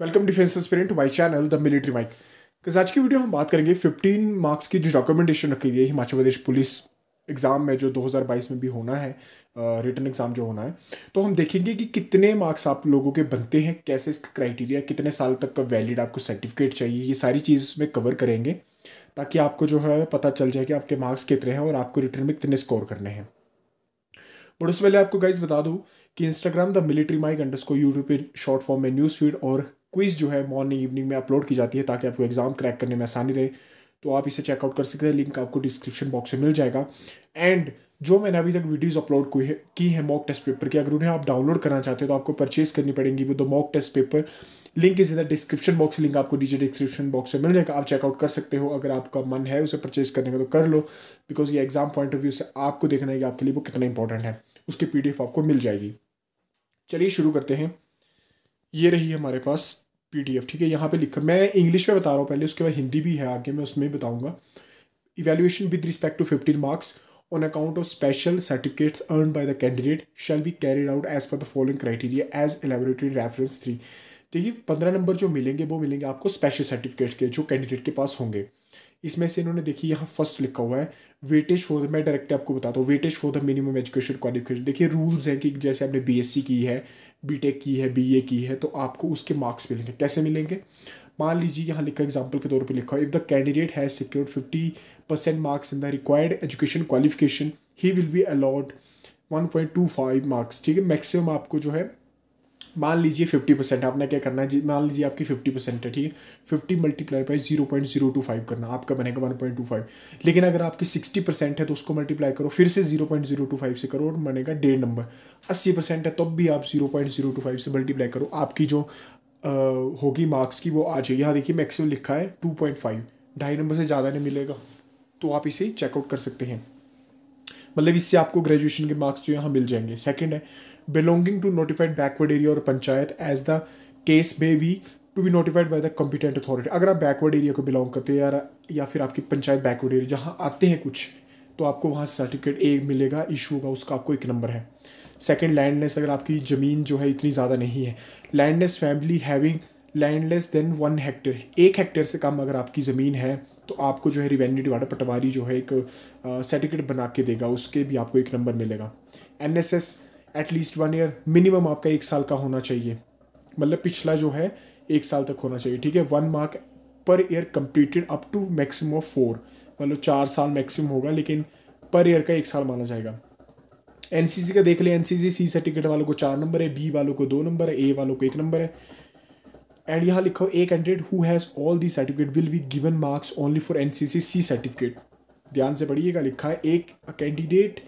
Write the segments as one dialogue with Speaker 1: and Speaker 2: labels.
Speaker 1: welcome defence aspirant my channel the Military Mic cause आज की video हम बात करेंगे 15 मार्क्स की जो डॉक्यूमेंटेशन रखी गई है हिमाचल प्रदेश पुलिस एग्ज़ाम में जो 2022 में भी होना है रिटर्न uh, एग्ज़ाम जो होना है तो हम देखेंगे कि कितने मार्क्स आप लोगों के बनते हैं कैसे इसका क्राइटेरिया कितने साल तक का वैलिड आपको सर्टिफिकेट चाहिए ये सारी चीज़ में कवर करेंगे ताकि आपको जो है पता चल जाए कि आपके मार्क्स कितने हैं और आपको रिटर्न में कितने स्कोर करने हैं बट उस पहले आपको गाइज बता दूँ कि इंस्टाग्राम द मिलिट्री माइक अंडर्स को यूट्यूब पर शॉर्ट फॉर्म में न्यूज़ फीड और क्विज़ जो है मॉर्निंग इवनिंग में अपलोड की जाती है ताकि आपको एग्ज़ाम क्रैक करने में आसानी रहे तो आप इसे चेकआउट कर सकते हैं लिंक आपको डिस्क्रिप्शन बॉक्स में मिल जाएगा एंड जो मैंने अभी तक वीडियोस अपलोड की है की है मॉक टेस्ट पेपर की अगर उन्हें आप डाउनलोड करना चाहते हो तो आपको परचेज करनी पड़ेगी वो the mock test paper link is in the description box link आपको नीचे डिस्क्रिप्शन बॉक्स में मिल जाएगा आप चेकआउट कर सकते हो अगर आपका मन है उसे परचेज करने का तो कर लो बिकॉज ये एग्जाम पॉइंट ऑफ व्यू से आपको देखना है कि आपके लिए वो कितना इंपॉर्टेंट है उसकी पी आपको मिल जाएगी चलिए शुरू करते हैं ये रही हमारे पास पीडीएफ ठीक है यहाँ पे लिखा मैं इंग्लिश में बता रहा हूँ पहले उसके बाद हिंदी भी है आगे मैं उसमें बताऊँगा evaluation with respect to fifteen marks on account of special certificates earn by the candidate shall be carried out as per the following criteria as elaborated reference three देखिए पंद्रह नंबर जो मिलेंगे वो मिलेंगे आपको स्पेशल सर्टिफिकेट के जो candidate के पास होंगे इसमें से इन्होंने देखिए यहाँ फर्स्ट लिखा हुआ है वेटेज फॉर द मैं डायरेक्ट आपको बताता हूँ weightage for the minimum education qualification देखिए रूल्स हैं कि जैसे आपने बीएससी की है बीटेक की है बीए की है तो आपको उसके मार्क्स मिलेंगे कैसे मिलेंगे मान लीजिए यहाँ लिखा एग्जाम्पल के तौर पर लिखा if the candidate has secured fifty percent marks in the required education qualification he will be allowed one point two five marks ठीक है मैक्सिमम आपको जो है मान लीजिए फिफ्टी परसेंट आपने क्या करना है मान लीजिए आपकी फिफ्टी परसेंट है ठीक है fifty multiply by zero point zero two five करना आपका बनेगा वन पॉइंट टू फाइव लेकिन अगर आपकी सिक्सटी परसेंट है तो उसको मल्टीप्लाई करो फिर से zero point zero two five से करो और बनेगा डेढ़ नंबर अस्सी परसेंट है तब तो भी आप zero point zero two five से मल्टीप्लाई करो आपकी जो होगी मार्क्स की वो आ जाए यहाँ देखिए मैक्सिमम लिखा है टू पॉइंट फाइव ढाई नंबर से ज़्यादा नहीं मिलेगा तो आप इसे चेकआउट कर सकते हैं मतलब इससे आपको ग्रेजुएशन के मार्क्स जो यहाँ मिल जाएंगे सेकेंड है belonging to notified backward area और panchayat as the case may be to be notified by the competent authority अगर आप बैकवर्ड एरिया को बिलोंग करते हैं या फिर आपकी पंचायत बैकवर्ड एरिया जहाँ आते हैं कुछ तो आपको वहाँ सर्टिफिकेट ए मिलेगा इशू होगा उसका आपको एक नंबर है सेकेंड लैंडनेस अगर आपकी ज़मीन जो है इतनी ज़्यादा नहीं है landless family having landless than one hectare एक हेक्टेयर से कम अगर आपकी ज़मीन है तो आपको जो है रिवेन्यू डिवाइडर पटवारी जो है एक सर्टिफिकेट बना के देगा उसके भी आपको एक नंबर मिलेगा N S S at least one year minimum आपका एक साल का होना चाहिए मतलब पिछला जो है एक साल तक होना चाहिए ठीक है one mark per year completed up to maximum of four मतलब चार साल मैक्सिमम होगा लेकिन पर ईयर का एक साल माना जाएगा एन का देख लें एन सी सर्टिफिकेट वालों को चार नंबर है बी वालों को दो नंबर है ए वालों को एक नंबर है एंड यहाँ लिखा हो a candidate who has all the certificate will be given marks only for N C C C certificate ध्यान से पढ़िएगा लिखा है एक candidate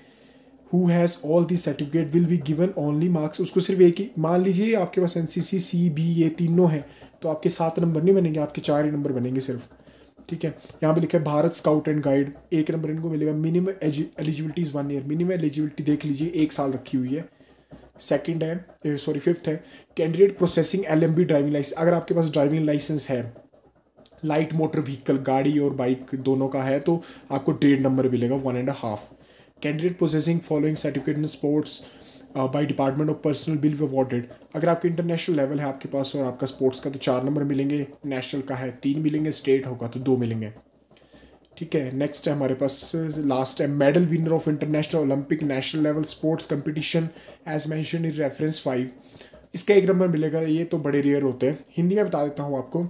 Speaker 1: who has all the certificate will be given only marks उसको सिर्फ एक ही मान लीजिए आपके पास N C C C B ये तीनों हैं तो आपके सात नंबर नहीं बनेंगे आपके चार ही नंबर बनेंगे सिर्फ ठीक है यहाँ पे लिखा है भारत स्काउट एंड गाइड एक नंबर इनको मिलेगा minimum eligibility is one year minimum eligibility देख लीजिए एक साल रखी हुई है सेकेंड है सॉरी फिफ्थ है candidate processing L driving licence अगर आपके पास ड्राइविंग लाइसेंस है लाइट मोटर व्हीकल गाड़ी और बाइक दोनों का है तो आपको ट्रेड नंबर मिलेगा one and half candidate processing following certificate in sports by department of personal bill भी अवॉर्डेड अगर आपके इंटरनेशनल लेवल है आपके पास और आपका स्पोर्ट्स का तो चार नंबर मिलेंगे नेशनल का है तीन मिलेंगे स्टेट होगा तो दो मिलेंगे ठीक है नेक्स्ट है हमारे पास लास्ट है medal winner of international Olympic national level sports competition as mentioned in reference five इसका एक नंबर मिलेगा ये तो बड़े रेयर होते हैं हिंदी में बता देता हूँ आपको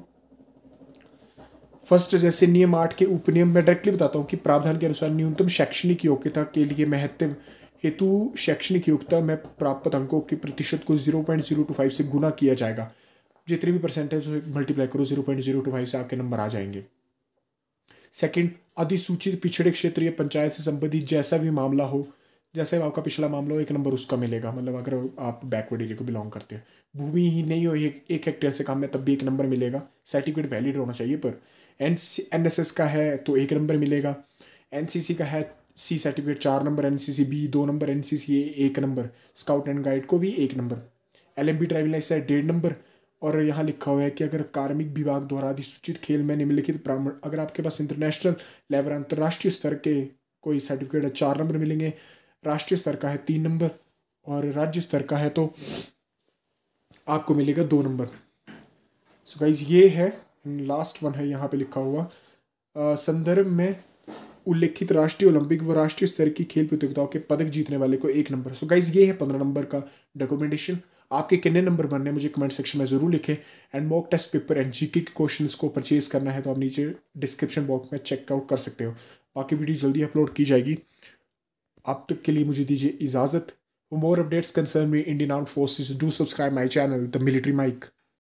Speaker 1: फर्स्ट जैसे नियम आठ के उपनियम मैं डायरेक्टली बताता हूँ कि प्रावधान के अनुसार न्यूनतम शैक्षणिक योग्यता के लिए महत्व हेतु शैक्षणिक योग्यता में प्राप्त अंकों के प्रतिशत को zero point zero two five से गुना किया जाएगा जितने भी परसेंटेज मल्टीप्लाई करो zero point zero two five से आपके नंबर आ जाएंगे सेकंड अधिसूचित पिछड़े क्षेत्रीय पंचायत से संबंधित जैसा भी मामला हो जैसे आपका पिछला मामला हो एक नंबर उसका मिलेगा मतलब अगर आप बैकवर्ड एरिया को बिलोंग करते हैं भूमि ही नहीं हो एक एक हेक्टेयर से काम में तब भी एक नंबर मिलेगा सर्टिफिकेट वैलिड होना चाहिए पर एन एन एस एस का है तो एक नंबर मिलेगा एन सी सी का है सी सर्टिफिकेट चार number N C C B दो number N C C A एक नंबर स्काउट एंड गाइड को भी एक number L M V driving licence है डेढ़ नंबर और यहाँ लिखा हुआ है कि अगर कार्मिक विभाग द्वारा अधिसूचित खेल में निम्नलिखित प्रमाण अगर आपके पास इंटरनेशनल लेवल अंतर्राष्ट्रीय स्तर के कोई सर्टिफिकेट है चार नंबर मिलेंगे राष्ट्रीय स्तर का है तीन नंबर और राज्य स्तर का है तो आपको मिलेगा दो नंबर सो so गाइज ये है लास्ट वन है यहाँ पे लिखा हुआ संदर्भ में उल्लेखित राष्ट्रीय ओलंपिक व राष्ट्रीय स्तर की खेल प्रतियोगिताओं के पदक जीतने वाले को एक नंबर सो so गाइज ये है पंद्रह नंबर का डॉक्यूमेंटेशन आपके कितने नंबर बनने मुझे कमेंट सेक्शन में ज़रूर लिखें and mock test paper and G K question को परचेज करना है तो आप नीचे डिस्क्रिप्शन बॉक्स में चेकआउट कर सकते हो बाकी वीडियो जल्दी अपलोड की जाएगी आप तक के लिए मुझे दीजिए इजाज़त मोर अपडेट्स कंसर्न में Indian arm forces do subscribe my channel the Military mic